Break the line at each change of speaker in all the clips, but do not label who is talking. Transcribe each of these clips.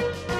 Thank you.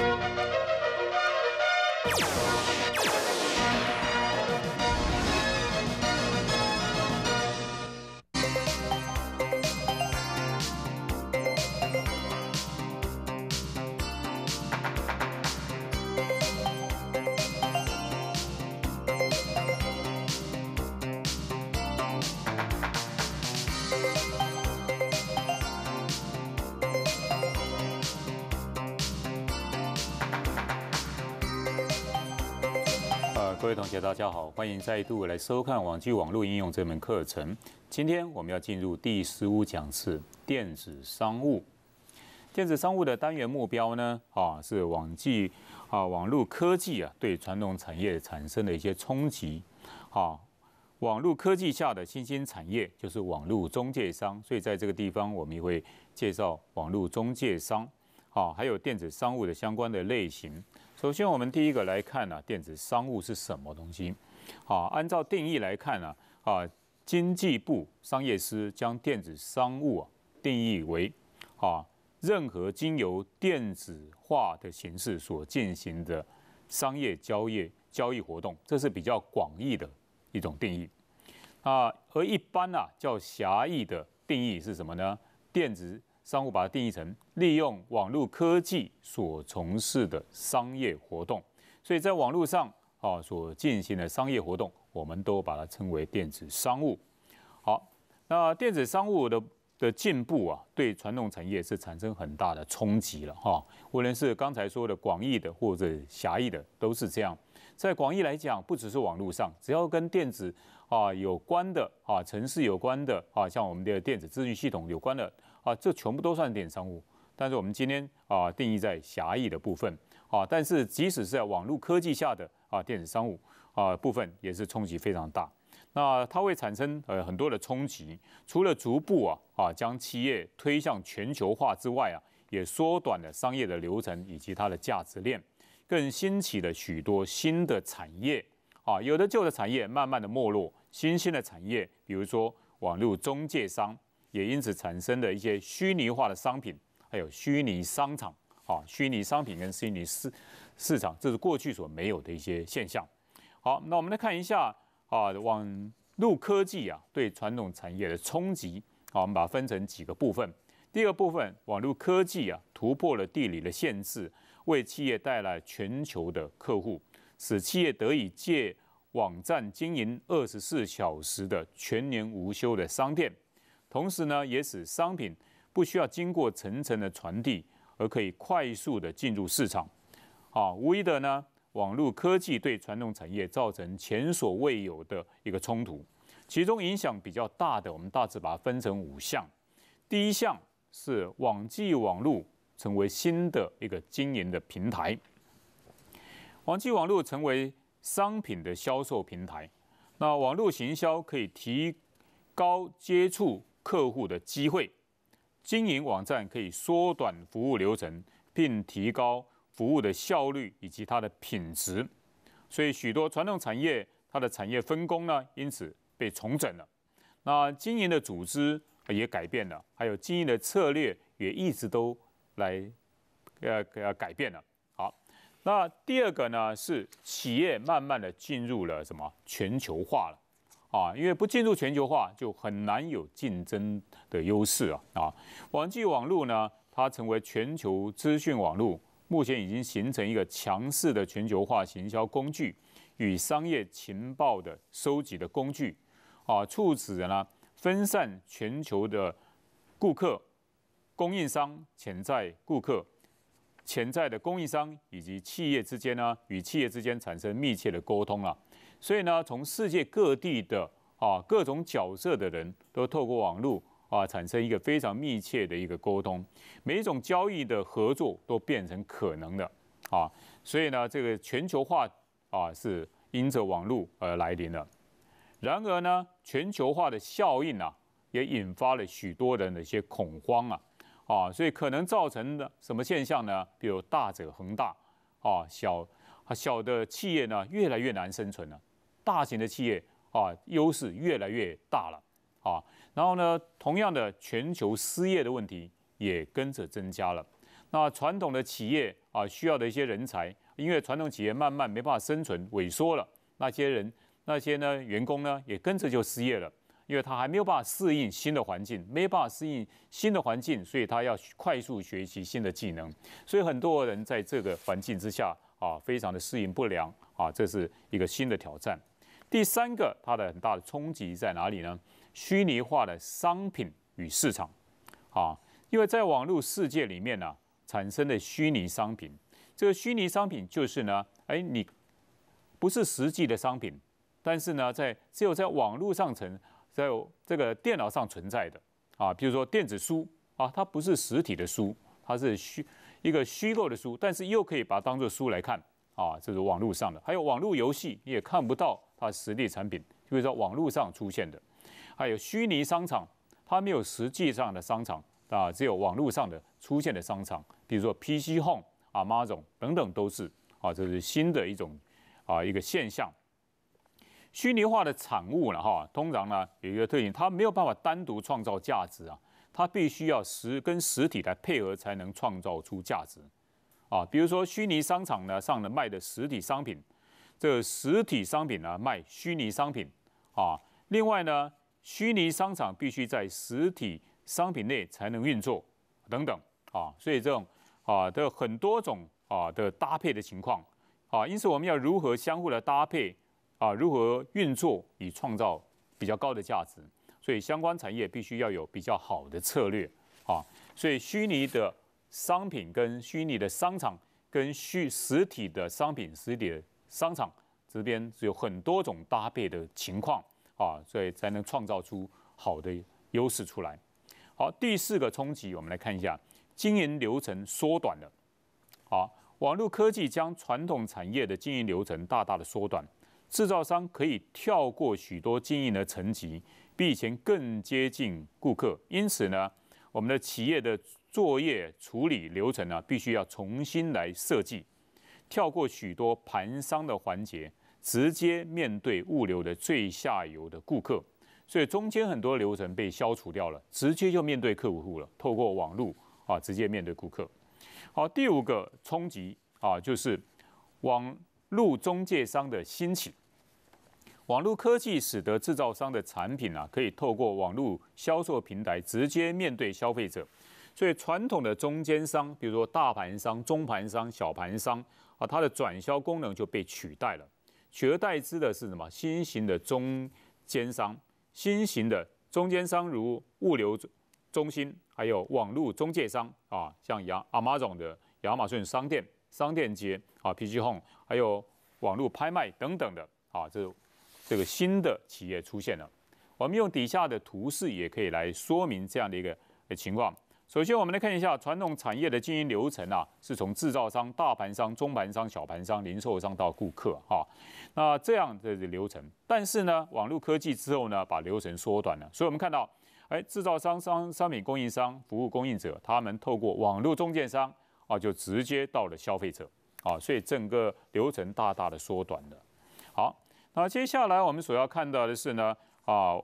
各位同学，大家好，欢迎再度来收看网际网络应用这门课程。今天我们要进入第十五讲次电子商务。电子商务的单元目标呢，啊，是网际啊网络科技啊对传统产业产生的一些冲击。啊，网络科技下的新兴产业就是网络中介商，所以在这个地方我们也会介绍网络中介商。啊，还有电子商务的相关的类型。首先，我们第一个来看呢，电子商务是什么东西？好，按照定义来看呢，啊，经济部商业司将电子商务啊定义为啊，任何经由电子化的形式所进行的商业交易交易活动，这是比较广义的一种定义。啊，而一般呢叫狭义的定义是什么呢？电子商务把它定义成利用网络科技所从事的商业活动，所以在网络上啊所进行的商业活动，我们都把它称为电子商务。好，那电子商务的的进步啊，对传统产业是产生很大的冲击了哈。无论是刚才说的广义的或者狭义的，都是这样。在广义来讲，不只是网络上，只要跟电子啊有关的啊，城市有关的啊，像我们的电子资讯系统有关的。啊，这全部都算电子商务，但是我们今天啊，定义在狭义的部分啊。但是即使是在网络科技下的啊电子商务啊部分，也是冲击非常大。那它会产生呃很多的冲击，除了逐步啊啊将企业推向全球化之外啊，也缩短了商业的流程以及它的价值链，更兴起了许多新的产业啊。有的旧的产业慢慢的没落，新兴的产业，比如说网络中介商。也因此产生的一些虚拟化的商品，还有虚拟商场啊，虚拟商品跟虚拟市市场，这是过去所没有的一些现象。好，那我们来看一下啊，网络科技啊对传统产业的冲击啊，我们把它分成几个部分。第二部分，网络科技啊突破了地理的限制，为企业带来全球的客户，使企业得以借网站经营二十四小时的全年无休的商店。同时呢，也使商品不需要经过层层的传递，而可以快速的进入市场。啊，无疑的呢，网络科技对传统产业造成前所未有的一个冲突。其中影响比较大的，我们大致把它分成五项。第一项是网际网络成为新的一个经营的平台，网际网络成为商品的销售平台。那网络行销可以提高接触。客户的机会，经营网站可以缩短服务流程，并提高服务的效率以及它的品质，所以许多传统产业它的产业分工呢，因此被重整了，那经营的组织也改变了，还有经营的策略也一直都来呃呃改变了。好，那第二个呢是企业慢慢的进入了什么全球化了。啊，因为不进入全球化，就很难有竞争的优势啊！啊，网际网络呢，它成为全球资讯网络，目前已经形成一个强势的全球化行销工具与商业情报的收集的工具，啊，促使了分散全球的顾客、供应商、潜在顾客、潜在的供应商以及企业之间呢，与企业之间产生密切的沟通了。所以呢，从世界各地的啊各种角色的人都透过网络啊，产生一个非常密切的一个沟通，每一种交易的合作都变成可能的啊。所以呢，这个全球化啊是因着网络而来临了。然而呢，全球化的效应啊，也引发了许多人的一些恐慌啊啊，所以可能造成的什么现象呢？比如大者恒大啊，小小的企业呢，越来越难生存了。大型的企业啊，优势越来越大了啊。然后呢，同样的，全球失业的问题也跟着增加了。那传统的企业啊，需要的一些人才，因为传统企业慢慢没办法生存，萎缩了，那些人那些呢员工呢，也跟着就失业了，因为他还没有办法适应新的环境，没办法适应新的环境，所以他要快速学习新的技能。所以很多人在这个环境之下啊，非常的适应不良啊，这是一个新的挑战。第三个，它的很大的冲击在哪里呢？虚拟化的商品与市场，啊，因为在网络世界里面呢，产生的虚拟商品，这个虚拟商品就是呢，哎，你不是实际的商品，但是呢，在只有在网络上存，在这个电脑上存在的，啊，比如说电子书啊，它不是实体的书，它是虚一个虚构的书，但是又可以把它当做书来看，啊，这是网络上的，还有网络游戏，你也看不到。啊，实力产品，比如说网络上出现的，还有虚拟商场，它没有实际上的商场啊，只有网络上的出现的商场，比如说 PC Home Amazon 等等都是啊，这是新的一种啊一个现象。虚拟化的产物了哈，通常呢有一个特点，它没有办法单独创造价值啊，它必须要实跟实体来配合，才能创造出价值啊。比如说虚拟商场呢上的卖的实体商品。这实体商品呢卖虚拟商品啊，另外呢，虚拟商场必须在实体商品内才能运作等等啊，所以这种啊的很多种啊的搭配的情况啊，因此我们要如何相互的搭配啊，如何运作以创造比较高的价值？所以相关产业必须要有比较好的策略啊，所以虚拟的商品跟虚拟的商场跟虚实体的商品实体。商场这边是有很多种搭配的情况啊，所以才能创造出好的优势出来。好，第四个冲击，我们来看一下，经营流程缩短了。好，网络科技将传统产业的经营流程大大的缩短，制造商可以跳过许多经营的层级，比以前更接近顾客。因此呢，我们的企业的作业处理流程呢，必须要重新来设计。跳过许多盘商的环节，直接面对物流的最下游的顾客，所以中间很多流程被消除掉了，直接就面对客户了。透过网络啊，直接面对顾客。好，第五个冲击啊，就是网络中介商的兴起。网络科技使得制造商的产品啊，可以透过网络销售平台直接面对消费者。所以传统的中间商，比如说大盘商、中盘商、小盘商啊，它的转销功能就被取代了，取而代之的是什么？新型的中间商，新型的中间商如物流中心，还有网络中介商啊，像亚 Amazon 的亚马逊商店、商店街啊，PG Home，还有网络拍卖等等的啊，这这个新的企业出现了。我们用底下的图示也可以来说明这样的一个情况。首先，我们来看一下传统产业的经营流程啊，是从制造商、大盘商、中盘商、小盘商、零售商到顾客啊，那这样的流程。但是呢，网络科技之后呢，把流程缩短了。所以我们看到，哎，制造商、商、商品供应商、服务供应者，他们透过网络中介商啊，就直接到了消费者啊，所以整个流程大大的缩短了。好，那接下来我们所要看到的是呢，啊，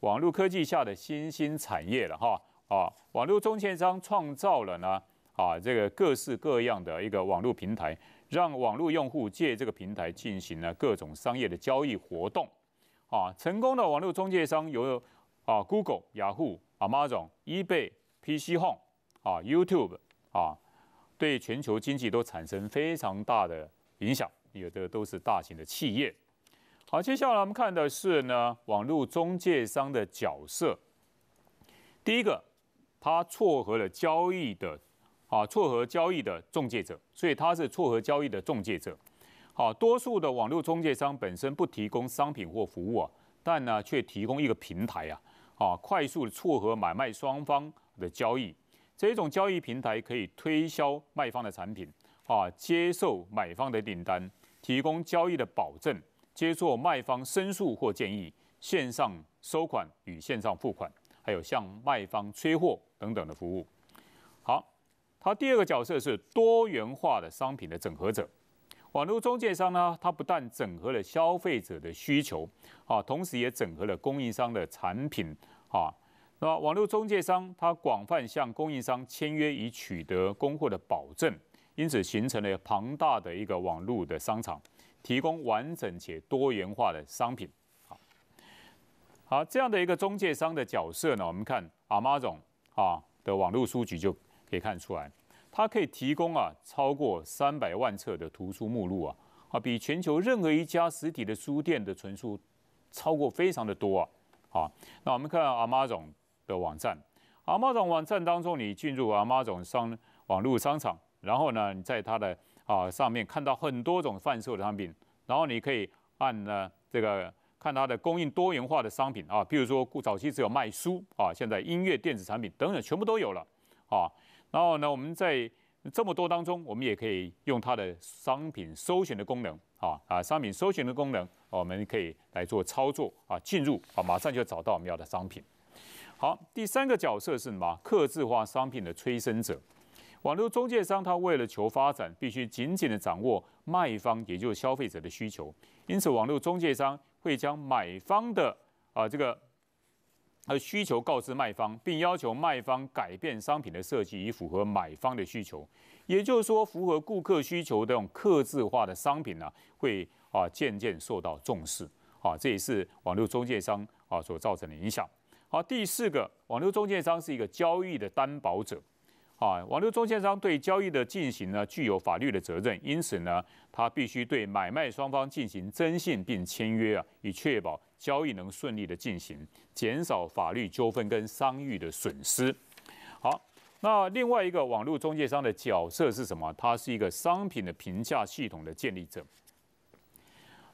网络科技下的新兴产业了哈。啊，网络中介商创造了呢啊，这个各式各样的一个网络平台，让网络用户借这个平台进行了各种商业的交易活动。啊，成功的网络中介商有啊，Google、雅虎、Amazon、eBay、PC Home、啊 YouTube、啊，对全球经济都产生非常大的影响，有的都是大型的企业。好，接下来我们看的是呢，网络中介商的角色，第一个。他撮合了交易的，啊，撮合交易的中介者，所以他是撮合交易的中介者。好，多数的网络中介商本身不提供商品或服务啊，但呢却提供一个平台啊，啊，快速撮合买卖双方的交易。这种交易平台可以推销卖方的产品，啊，接受买方的订单，提供交易的保证，接受卖方申诉或建议，线上收款与线上付款。还有向卖方催货等等的服务。好，他第二个角色是多元化的商品的整合者。网络中介商呢，它不但整合了消费者的需求啊，同时也整合了供应商的产品啊。那网络中介商它广泛向供应商签约以取得供货的保证，因此形成了庞大的一个网络的商场，提供完整且多元化的商品。好，这样的一个中介商的角色呢，我们看 Amazon 啊的网络书局就可以看出来，它可以提供啊超过三百万册的图书目录啊，啊比全球任何一家实体的书店的存书超过非常的多啊，好，那我们看 Amazon 的网站，Amazon 网站当中，你进入 Amazon 商网络商场，然后呢，你在它的啊上面看到很多种贩售的产品，然后你可以按呢这个。看它的供应多元化的商品啊，譬如说，早期只有卖书啊，现在音乐、电子产品等等全部都有了啊。然后呢，我们在这么多当中，我们也可以用它的商品搜寻的功能啊啊，商品搜寻的功能，我们可以来做操作啊，进入啊，马上就找到我们要的商品。好，第三个角色是什么？客制化商品的催生者，网络中介商，他为了求发展，必须紧紧的掌握卖方，也就是消费者的需求，因此，网络中介商。会将买方的啊这个和需求告知卖方，并要求卖方改变商品的设计以符合买方的需求。也就是说，符合顾客需求的这种客制化的商品呢，会啊渐渐受到重视啊，这也是网络中介商啊所造成的影响。好，第四个，网络中介商是一个交易的担保者。啊，网络中介商对交易的进行呢，具有法律的责任，因此呢，他必须对买卖双方进行征信并签约啊，以确保交易能顺利的进行，减少法律纠纷跟商誉的损失。好，那另外一个网络中介商的角色是什么？它是一个商品的评价系统的建立者。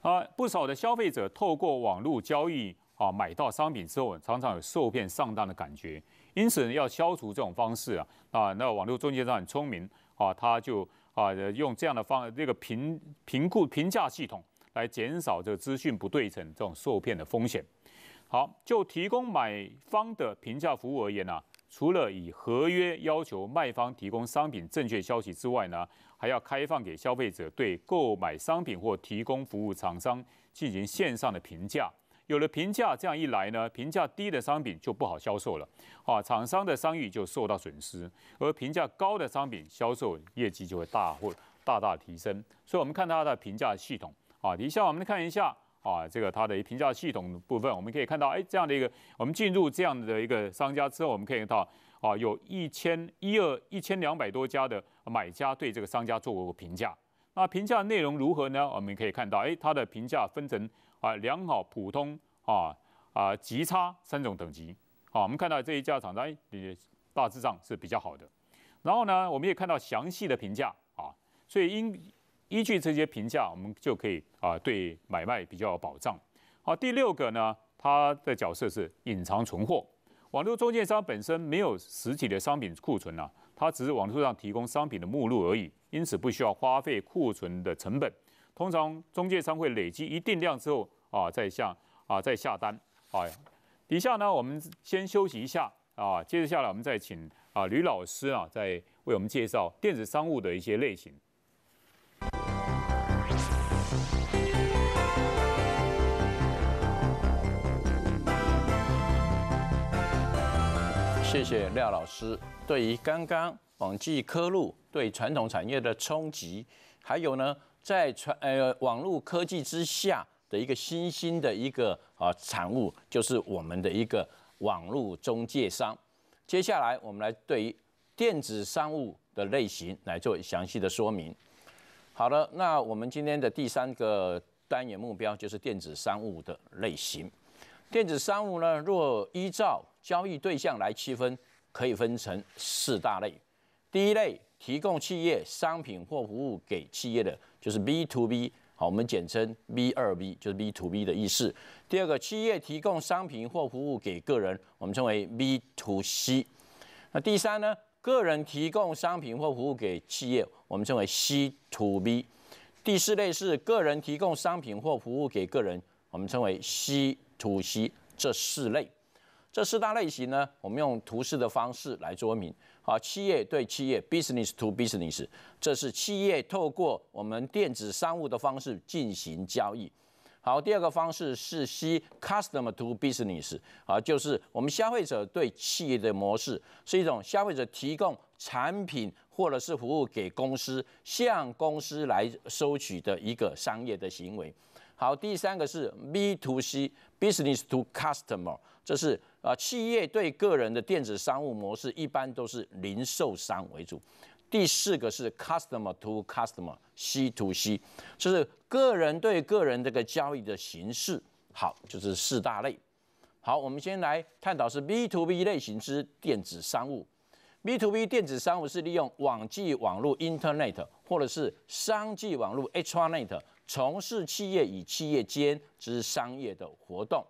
啊，不少的消费者透过网络交易啊，买到商品之后，常常有受骗上当的感觉。因此要消除这种方式啊，啊，那网络中介商很聪明啊，他就啊用这样的方这个评评估评价系统来减少这个资讯不对称这种受骗的风险。好，就提供买方的评价服务而言呢，除了以合约要求卖方提供商品正确消息之外呢，还要开放给消费者对购买商品或提供服务厂商进行线上的评价。有了评价，这样一来呢，评价低的商品就不好销售了，啊，厂商的商誉就受到损失，而评价高的商品销售业绩就会大或大大提升。所以，我们看它的评价系统，啊，底下我们看一下，啊，这个它的评价系统部分，我们可以看到，哎，这样的一个，我们进入这样的一个商家之后，我们可以看到，啊，有一千一二一千两百多家的买家对这个商家做过评价。那评价内容如何呢？我们可以看到，哎，它的评价分成。啊，良好、普通、啊啊极差三种等级。好，我们看到这一家厂商，哎，大致上是比较好的。然后呢，我们也看到详细的评价啊，所以依依据这些评价，我们就可以啊对买卖比较有保障。好，第六个呢，它的角色是隐藏存货。网络中介商本身没有实体的商品库存呐，它只是网络上提供商品的目录而已，因此不需要花费库存的成本。通常中介商会累积一定量之后。啊，在下啊，在下单。哎，底下呢，我们先休息一下啊。接着下来，我们再请啊吕老师啊，再为我们介绍电子商务的一些类型。
谢谢廖老师。对于刚刚网际科路对传统产业的冲击，还有呢，在传呃网络科技之下。的一个新兴的一个啊产物，就是我们的一个网络中介商。接下来，我们来对于电子商务的类型来做详细的说明。好了，那我们今天的第三个单元目标就是电子商务的类型。电子商务呢，若依照交易对象来区分，可以分成四大类。第一类，提供企业商品或服务给企业的，就是 B to B。好，我们简称 B 二 B，就是 B to B 的意思。第二个，企业提供商品或服务给个人，我们称为 B to C。那第三呢？个人提供商品或服务给企业，我们称为 C to B。第四类是个人提供商品或服务给个人，我们称为 C to C。这四类，这四大类型呢？我们用图示的方式来说明。啊，企业对企业 business to business，这是企业透过我们电子商务的方式进行交易。好，第二个方式是 C customer to business，啊，就是我们消费者对企业的模式是一种消费者提供产品或者是服务给公司，向公司来收取的一个商业的行为。好，第三个是 B to C，business to customer，这是啊企业对个人的电子商务模式，一般都是零售商为主。第四个是 customer to customer，C to C，就是个人对个人这个交易的形式。好，就是四大类。好，我们先来探讨是 B to B 类型之电子商务。B to B 电子商务是利用网际网络 Internet 或者是商际网络 H R Net。从事企业与企业间之商业的活动，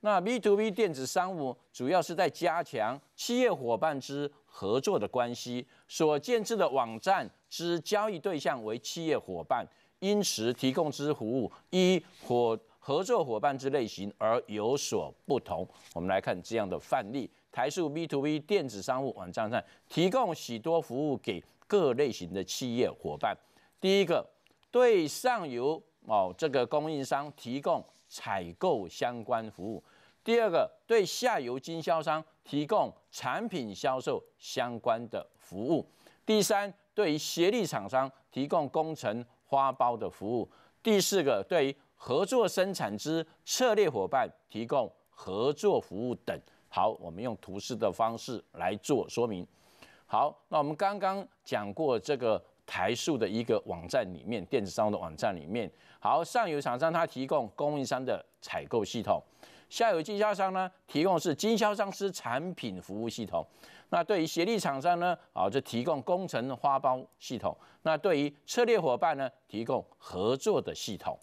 那 B to B 电子商务主要是在加强企业伙伴之合作的关系，所建置的网站之交易对象为企业伙伴，因此提供之服务依伙合作伙伴之类型而有所不同。我们来看这样的范例，台数 B to B 电子商务网站上提供许多服务给各类型的企业伙伴。第一个。对上游哦这个供应商提供采购相关服务，第二个对下游经销商提供产品销售相关的服务，第三对协力厂商提供工程花包的服务，第四个对合作生产之策略伙伴提供合作服务等。好，我们用图示的方式来做说明。好，那我们刚刚讲过这个。台数的一个网站里面，电子商务的网站里面，好，上游厂商它提供供应商的采购系统，下游经销商呢提供是经销商是产品服务系统，那对于协力厂商呢，啊就提供工程花包系统，那对于策略伙伴呢提供合作的系统。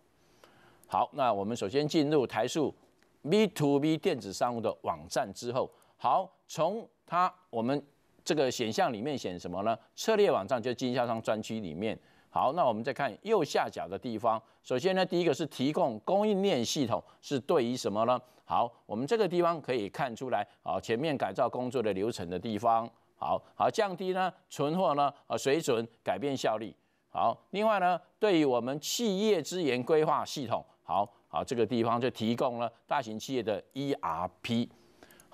好，那我们首先进入台数 B to B 电子商务的网站之后，好，从它我们。这个选项里面选什么呢？策略网站就是经销商专区里面。好，那我们再看右下角的地方。首先呢，第一个是提供供应链系统，是对于什么呢？好，我们这个地方可以看出来，好，前面改造工作的流程的地方。好好降低呢存货呢呃水准，改变效率。好，另外呢，对于我们企业资源规划系统，好好这个地方就提供了大型企业的 ERP。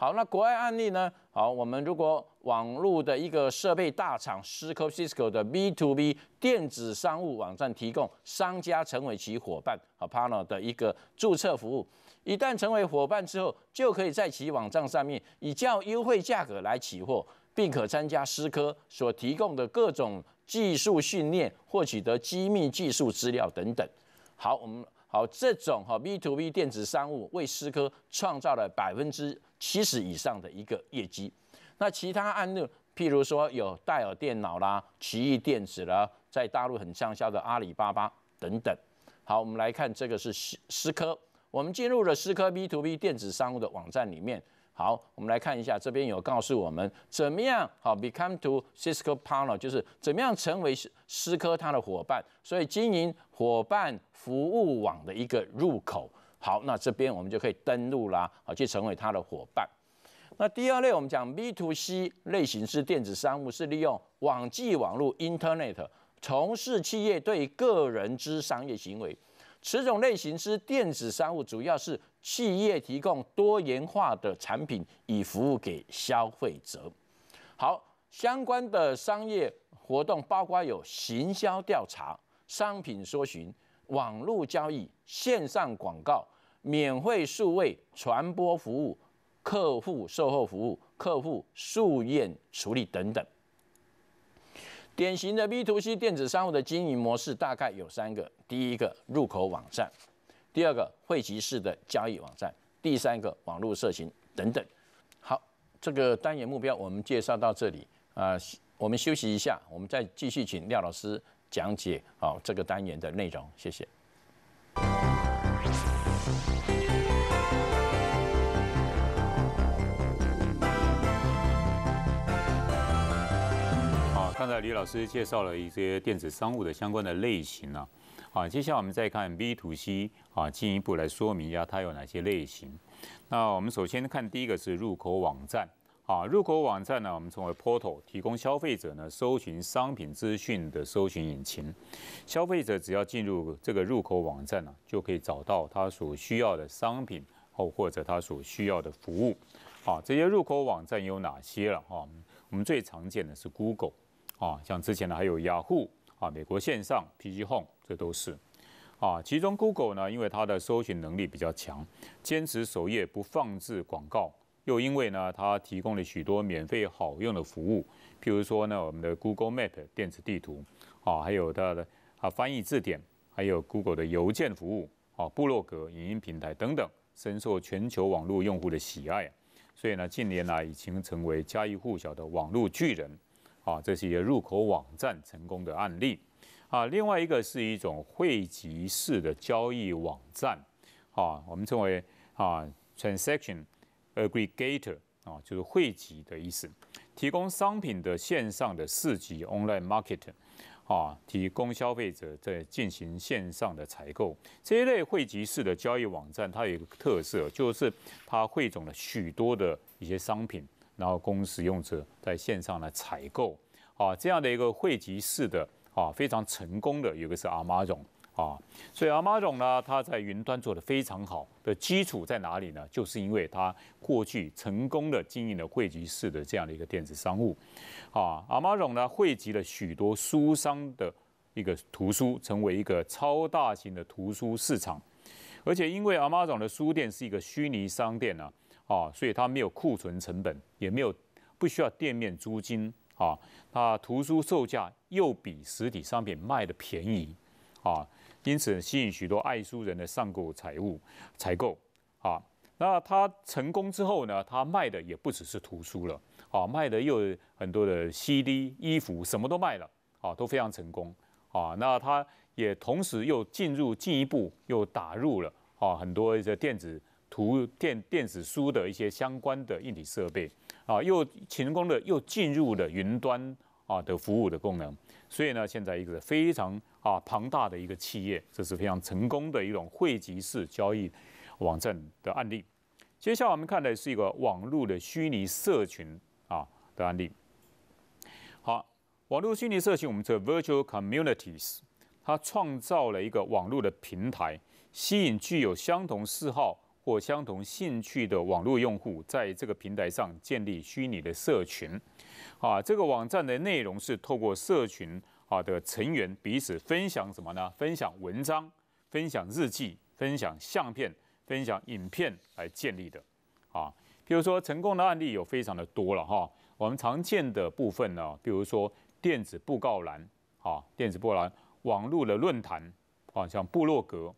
好，那国外案例呢？好，我们如果网络的一个设备大厂 i 科 （Cisco） 的 b to b 电子商务网站提供商家成为其伙伴和 partner 的一个注册服务，一旦成为伙伴之后，就可以在其网站上面以较优惠价格来起货，并可参加思科所提供的各种技术训练，获取的机密技术资料等等。好，我们。好，这种哈 B to B 电子商务为思科创造了百分之七十以上的一个业绩。那其他案例，譬如说有戴尔电脑啦、奇异电子啦，在大陆很畅销的阿里巴巴等等。好，我们来看这个是思思科，我们进入了思科 B to B 电子商务的网站里面。好，我们来看一下，这边有告诉我们怎么样好 become to Cisco partner，就是怎么样成为思科它的伙伴，所以经营伙伴服务网的一个入口。好，那这边我们就可以登录啦，好去成为它的伙伴。那第二类我们讲 B to C 类型是电子商务，是利用网际网络 Internet 从事企业对个人之商业行为。此种类型之电子商务，主要是企业提供多元化的产品以服务给消费者。好，相关的商业活动包括有行销调查、商品搜寻、网络交易、线上广告、免费数位传播服务、客户售后服务、客户数验处理等等。典型的 B to C 电子商务的经营模式大概有三个：第一个入口网站，第二个汇集式的交易网站，第三个网络社群等等。好，这个单元目标我们介绍到这里啊，我们休息一下，我们再继续请廖老师讲解好这个单元的内容，谢谢。
刚才李老师介绍了一些电子商务的相关的类型啊，好，接下来我们再看 B to C 啊，进一步来说明一下它有哪些类型。那我们首先看第一个是入口网站啊，入口网站呢，我们称为 Portal，提供消费者呢搜寻商品资讯的搜寻引擎。消费者只要进入这个入口网站呢，就可以找到他所需要的商品哦，或者他所需要的服务。啊，这些入口网站有哪些了哈？我们最常见的是 Google。啊，像之前呢还有雅虎啊，美国线上 PG Home 这都是，啊，其中 Google 呢，因为它的搜寻能力比较强，坚持首页不放置广告，又因为呢它提供了许多免费好用的服务，譬如说呢我们的 Google Map 电子地图，啊，还有它的啊翻译字典，还有 Google 的邮件服务，啊，部落格影音平台等等，深受全球网络用户的喜爱，所以呢近年来已经成为家喻户晓的网络巨人。啊，这是一个入口网站成功的案例。啊，另外一个是一种汇集式的交易网站，啊，我们称为啊，transaction aggregator 啊，就是汇集的意思，提供商品的线上的市集 online market，啊，提供消费者在进行线上的采购。这一类汇集式的交易网站，它有一个特色，就是它汇总了许多的一些商品。然后供使用者在线上来采购，啊，这样的一个汇集式的，啊，非常成功的，有个是 Amazon 啊，所以阿 o n 呢，它在云端做的非常好的基础在哪里呢？就是因为它过去成功的经营了汇集式的这样的一个电子商务，啊，阿 o n 呢汇集了许多书商的一个图书，成为一个超大型的图书市场，而且因为阿 o n 的书店是一个虚拟商店啊。啊，所以它没有库存成本，也没有不需要店面租金啊。那图书售价又比实体商品卖的便宜啊，因此吸引许多爱书人的上购财物、采购啊。那它成功之后呢，它卖的也不只是图书了啊，卖的又很多的 CD、衣服，什么都卖了啊，都非常成功啊。那它也同时又进入进一步又打入了啊很多一些电子。图电电子书的一些相关的硬体设备啊，又成功的又进入了云端啊的服务的功能，所以呢，现在一个非常啊庞大的一个企业，这是非常成功的一种汇集式交易网站的案例。接下来我们看的是一个网络的虚拟社群啊的案例。好，网络虚拟社群，我们叫 Virtual Communities，它创造了一个网络的平台，吸引具有相同嗜好。或相同兴趣的网络用户在这个平台上建立虚拟的社群，啊，这个网站的内容是透过社群啊的成员彼此分享什么呢？分享文章、分享日记、分享相片、分享影片来建立的，啊，比如说成功的案例有非常的多了哈。我们常见的部分呢，比如说电子布告栏，啊，电子布告栏、网络的论坛，啊，像部落格，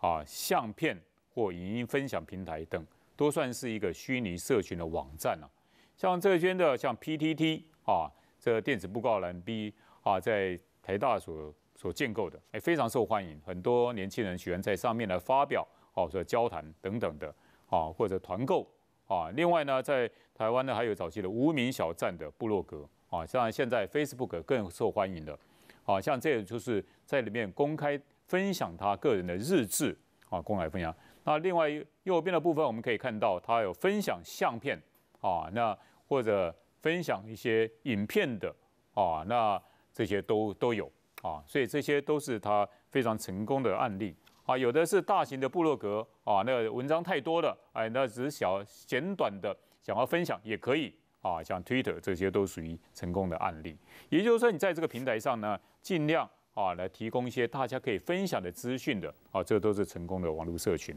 啊，相片。或影音分享平台等，都算是一个虚拟社群的网站了。像这边的，像 PTT 啊，这电子布告栏 B 啊，在台大所所建构的，哎，非常受欢迎。很多年轻人喜欢在上面来发表，哦，说交谈等等的，啊，或者团购啊。另外呢，在台湾呢，还有早期的无名小站的部落格啊，像现在 Facebook 更受欢迎了。啊，像这个就是在里面公开分享他个人的日志，啊，公开分享。那另外右边的部分，我们可以看到它有分享相片啊，那或者分享一些影片的啊，那这些都都有啊，所以这些都是它非常成功的案例啊。有的是大型的布洛格啊，那文章太多了，哎，那只是小简短的想要分享也可以啊，像 Twitter 这些都属于成功的案例。也就是说，你在这个平台上呢，尽量。啊，来提供一些大家可以分享的资讯的啊，这都是成功的网络社群。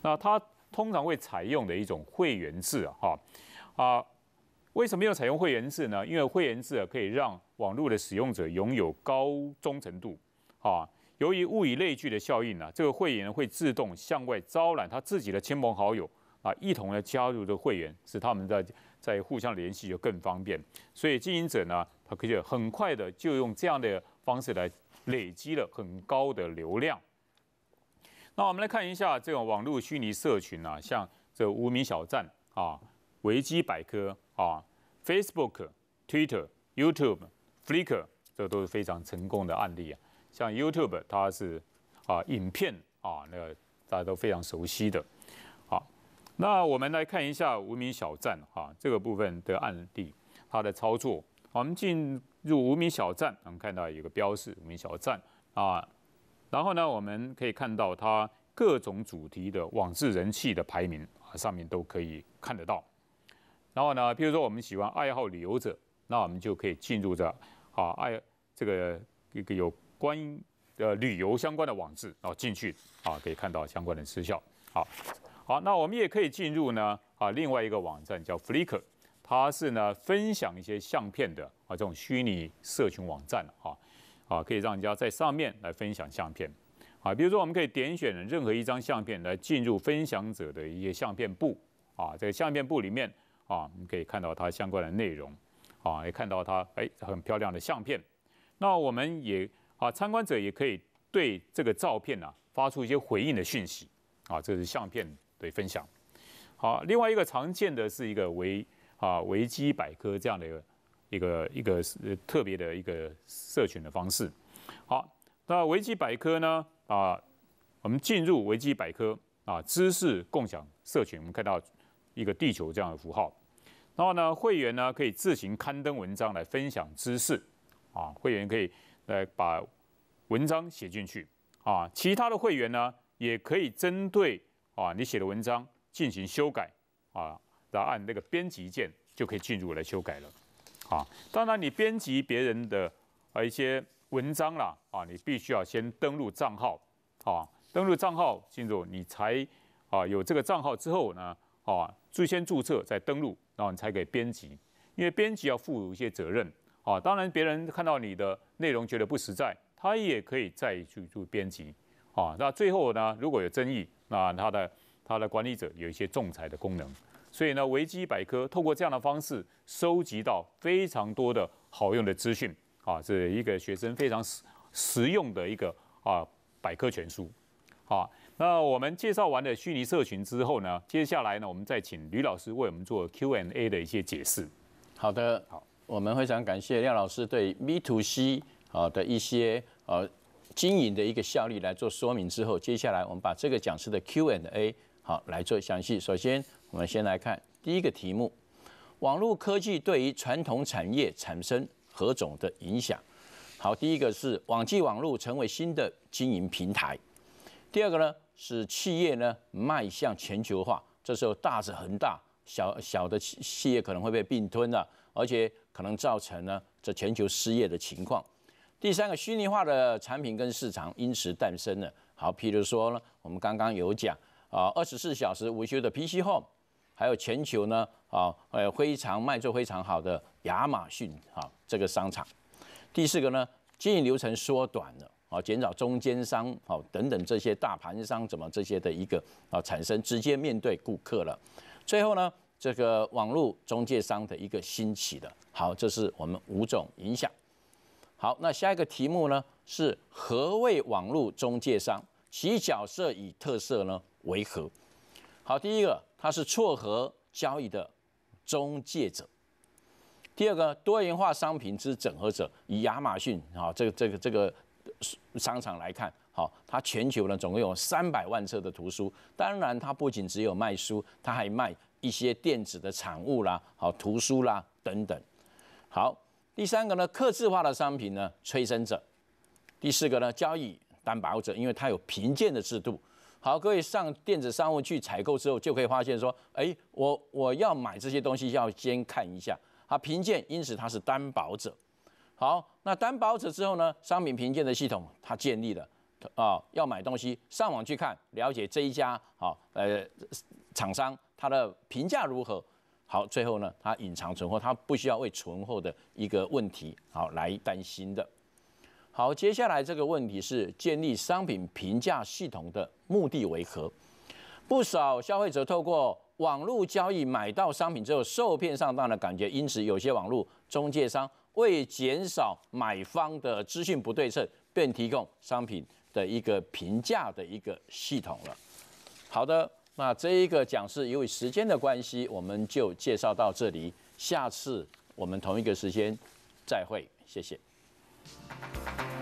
那它通常会采用的一种会员制啊，哈啊，为什么要采用会员制呢？因为会员制可以让网络的使用者拥有高忠诚度啊。由于物以类聚的效应呢，这个会员会自动向外招揽他自己的亲朋好友啊，一同来加入的会员，使他们在在互相联系就更方便。所以经营者呢，他可以很快的就用这样的方式来。累积了很高的流量。那我们来看一下这种网络虚拟社群啊，像这无名小站啊、维基百科啊、Facebook、Twitter、YouTube、Flickr，这都是非常成功的案例啊。像 YouTube，它是啊影片啊，那个大家都非常熟悉的。好，那我们来看一下无名小站啊这个部分的案例，它的操作。我们进。入无名小站，我们看到有个标示“无名小站”啊。然后呢，我们可以看到它各种主题的网志人气的排名啊，上面都可以看得到。然后呢，比如说我们喜欢爱好旅游者，那我们就可以进入这啊爱这个一个有关呃旅游相关的网志啊进去啊，可以看到相关的失效。好，好，那我们也可以进入呢啊另外一个网站叫 Flickr，它是呢分享一些相片的。这种虚拟社群网站啊，啊，可以让人家在上面来分享相片，啊，比如说我们可以点选任何一张相片来进入分享者的一些相片簿，啊，在相片簿里面啊，我们可以看到它相关的内容，啊，也看到它哎很漂亮的相片。那我们也啊，参观者也可以对这个照片呢发出一些回应的讯息，啊，这是相片的分享。好，另外一个常见的是一个维啊维基百科这样的一个。一个一个特别的一个社群的方式。好，那维基百科呢？啊，我们进入维基百科啊，知识共享社群，我们看到一个地球这样的符号。然后呢，会员呢可以自行刊登文章来分享知识啊，会员可以来把文章写进去啊。其他的会员呢，也可以针对啊你写的文章进行修改啊，然后按那个编辑键就可以进入来修改了。啊，当然你编辑别人的啊一些文章啦，啊，你必须要先登录账号，啊，登录账号进入，你才啊有这个账号之后呢，啊，最先注册再登录，然后你才可以编辑，因为编辑要负有一些责任，啊，当然别人看到你的内容觉得不实在，他也可以再去做编辑，啊，那最后呢如果有争议，那他的他的管理者有一些仲裁的功能。所以呢，维基百科通过这样的方式收集到非常多的好用的资讯，啊，是一个学生非常实实用的一个啊百科全书，好，那我们介绍完了虚拟社群之后呢，接下来呢，我们再请吕老师为我们做 Q&A 的一些解释。
好的，好，我们非常感谢廖老师对 Me to C 啊的一些呃经营的一个效率来做说明之后，接下来我们把这个讲师的 Q&A 好来做详细。首先。我们先来看第一个题目：网络科技对于传统产业产生何种的影响？好，第一个是网际网络成为新的经营平台；第二个呢，是企业呢迈向全球化，这时候大是恒大，小小的企业可能会被并吞了，而且可能造成呢这全球失业的情况。第三个，虚拟化的产品跟市场因此诞生了。好，譬如说呢，我们刚刚有讲啊，二十四小时维修的 PC Home，还有全球呢啊，呃非常卖座非常好的亚马逊啊这个商场。第四个呢，经营流程缩短了啊，减少中间商啊等等这些大盘商怎么这些的一个啊产生直接面对顾客了。最后呢，这个网络中介商的一个兴起的好，这是我们五种影响。好，那下一个题目呢是何谓网络中介商？其角色与特色呢为何？好，第一个，它是撮合交易的中介者；第二个，多元化商品之整合者，以亚马逊啊这个这个这个商场来看，好，它全球呢总共有三百万册的图书，当然它不仅只有卖书，它还卖一些电子的产物啦，好，图书啦等等。好，第三个呢，客制化的商品呢催生者；第四个呢，交易担保者，因为它有评鉴的制度。好，各位上电子商务去采购之后，就可以发现说，哎，我我要买这些东西，要先看一下，他评鉴，因此它是担保者。好，那担保者之后呢，商品评鉴的系统它建立了，啊，要买东西上网去看，了解这一家好，呃，厂商它的评价如何。好，最后呢，它隐藏存货，它不需要为存货的一个问题好来担心的。好，接下来这个问题是建立商品评价系统的目的为何？不少消费者透过网络交易买到商品之后受骗上当的感觉，因此有些网络中介商为减少买方的资讯不对称，便提供商品的一个评价的一个系统了。好的，那这一个讲是由于时间的关系，我们就介绍到这里，下次我们同一个时间再会，谢谢。Thank you.